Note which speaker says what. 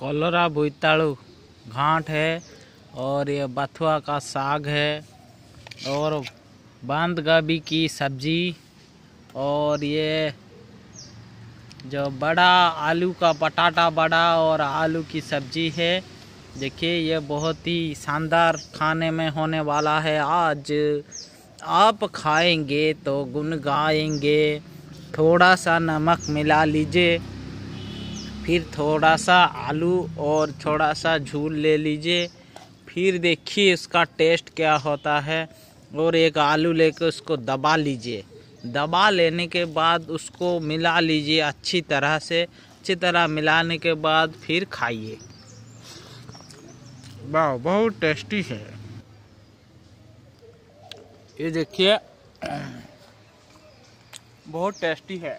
Speaker 1: कलरा बोईताड़ू घाट है और ये बथुआ का साग है और बांध गोभी की सब्जी और ये जो बड़ा आलू का पटाटा बड़ा और आलू की सब्जी है देखिए ये बहुत ही शानदार खाने में होने वाला है आज आप खाएंगे तो गुन गाएंगे थोड़ा सा नमक मिला लीजिए फिर थोड़ा सा आलू और थोड़ा सा झूल ले लीजिए फिर देखिए इसका टेस्ट क्या होता है और एक आलू लेकर उसको दबा लीजिए दबा लेने के बाद उसको मिला लीजिए अच्छी तरह से अच्छी तरह मिलाने के बाद फिर खाइए
Speaker 2: वाह बहुत टेस्टी है ये देखिए बहुत टेस्टी है